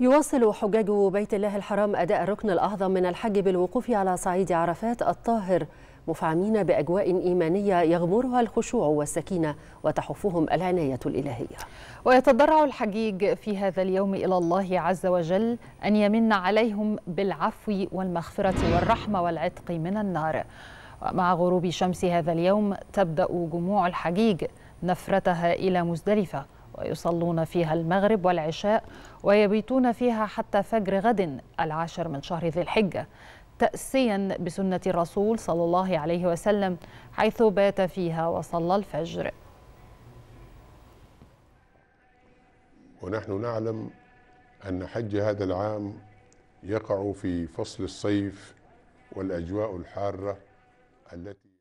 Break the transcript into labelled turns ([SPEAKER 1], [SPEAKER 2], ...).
[SPEAKER 1] يواصل حجاج بيت الله الحرام أداء الركن الأعظم من الحج بالوقوف على صعيد عرفات الطاهر مفعمين بأجواء إيمانية يغمرها الخشوع والسكينة وتحفهم العناية الإلهية
[SPEAKER 2] ويتضرع الحجيج في هذا اليوم إلى الله عز وجل أن يمن عليهم بالعفو والمغفرة والرحمة والعتق من النار مع غروب شمس هذا اليوم تبدأ جموع الحجيج نفرتها إلى مزدلفة ويصلون فيها المغرب والعشاء ويبيتون فيها حتى فجر غد العاشر من شهر ذي الحجة تأسيا بسنة الرسول صلى الله عليه وسلم حيث بات فيها وصلى الفجر
[SPEAKER 3] ونحن نعلم أن حج هذا العام يقع في فصل الصيف والأجواء الحارة التي